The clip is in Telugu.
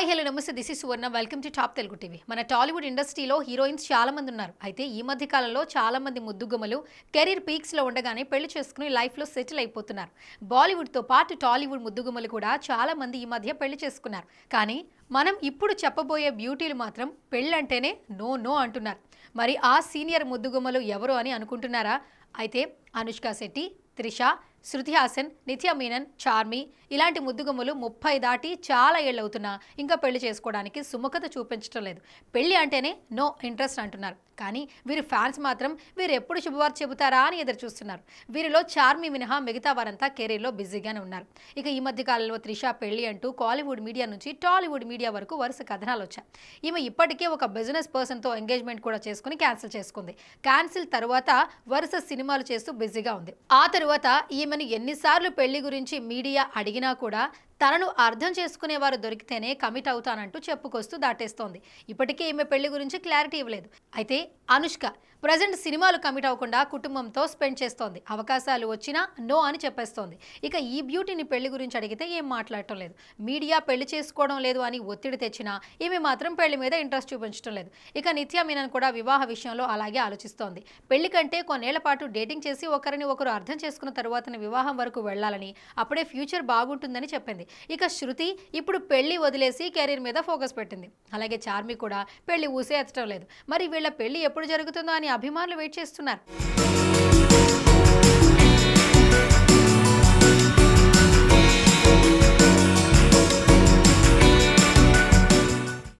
హాయ్ హలో నమస్తే this is Suvarna welcome to top Telugu TV మన టాలీవుడ్ ఇండస్ట్రీలో హీరోయిన్స్ చాలా మంది ఉన్నారు అయితే ఈ మధ్య కాలంలో చాలా మంది ముద్దుగుమ్మలు కెరీర్ పీక్స్లో ఉండగానే పెళ్లి చేసుకుని లైఫ్లో సెటిల్ అయిపోతున్నారు బాలీవుడ్తో పాటు టాలీవుడ్ ముద్దుగుమ్మలు కూడా చాలా మంది ఈ మధ్య పెళ్లి చేసుకున్నారు కానీ మనం ఇప్పుడు చెప్పబోయే బ్యూటీలు మాత్రం పెళ్ళంటేనే నో నో అంటున్నారు మరి ఆ సీనియర్ ముద్దుగుమ్మలు ఎవరు అని అనుకుంటున్నారా అయితే అనుష్క శెట్టి త్రిష శృతి హాసన్ నిత్య మీనన్ చార్మి ఇలాంటి ముద్దుగుమ్మలు ముప్పై దాటి చాలా ఏళ్ళవుతున్నా ఇంకా పెళ్లి చేసుకోవడానికి సుముఖత చూపించడం లేదు పెళ్లి అంటేనే నో ఇంట్రెస్ట్ అంటున్నారు కానీ వీరి ఫ్యాన్స్ మాత్రం వీరు ఎప్పుడు శుభవార్త చెబుతారా అని ఎదురు చూస్తున్నారు వీరిలో చార్మి మినహా మిగతా వారంతా కెరీర్లో బిజీగానే ఉన్నారు ఇక ఈ మధ్య కాలంలో త్రిష పెళ్లి అంటూ కాలీవుడ్ మీడియా నుంచి టాలీవుడ్ మీడియా వరకు వరుస కథనాలు వచ్చాయి ఈమె ఇప్పటికే ఒక బిజినెస్ పర్సన్తో ఎంగేజ్మెంట్ కూడా చేసుకుని క్యాన్సిల్ చేసుకుంది క్యాన్సిల్ తర్వాత వరుస సినిమాలు చేస్తూ బిజీగా ఉంది ఆ తరువాత ఈమెను ఎన్నిసార్లు పెళ్లి గురించి మీడియా అడిగినా కూడా తనను అర్థం చేసుకునేవారు దొరికితేనే కమిట్ అవుతానంటూ చెప్పుకొస్తూ దాటేస్తోంది ఇప్పటికే ఈమె పెళ్లి గురించి క్లారిటీ ఇవ్వలేదు అయితే అనుష్క ప్రజెంట్ సినిమాలు కమిట్ అవ్వకుండా కుటుంబంతో స్పెండ్ చేస్తోంది అవకాశాలు వచ్చినా నో అని చెప్పేస్తోంది ఇక ఈ బ్యూటీని పెళ్లి గురించి అడిగితే ఏం మాట్లాడటం లేదు మీడియా పెళ్లి చేసుకోవడం లేదు అని ఒత్తిడి తెచ్చినా ఈమె మాత్రం పెళ్లి మీద ఇంట్రెస్ట్ చూపించడం లేదు ఇక నిత్యా మీనన్ కూడా వివాహ విషయంలో అలాగే ఆలోచిస్తోంది పెళ్లి కంటే కొన్నేళ్ల పాటు డేటింగ్ చేసి ఒకరిని ఒకరు అర్థం చేసుకున్న తర్వాతనే వివాహం వరకు వెళ్లాలని అప్పుడే ఫ్యూచర్ బాగుంటుందని చెప్పింది ఇక శృతి ఇప్పుడు పెళ్లి వదిలేసి కెరీర్ మీద ఫోకస్ పెట్టింది అలాగే చార్మి కూడా పెళ్లి ఊసే ఎత్తడం లేదు మరి వీళ్ళ పెళ్లి ఎప్పుడు జరుగుతుందో అని అభిమానులు వెయిట్ చేస్తున్నారు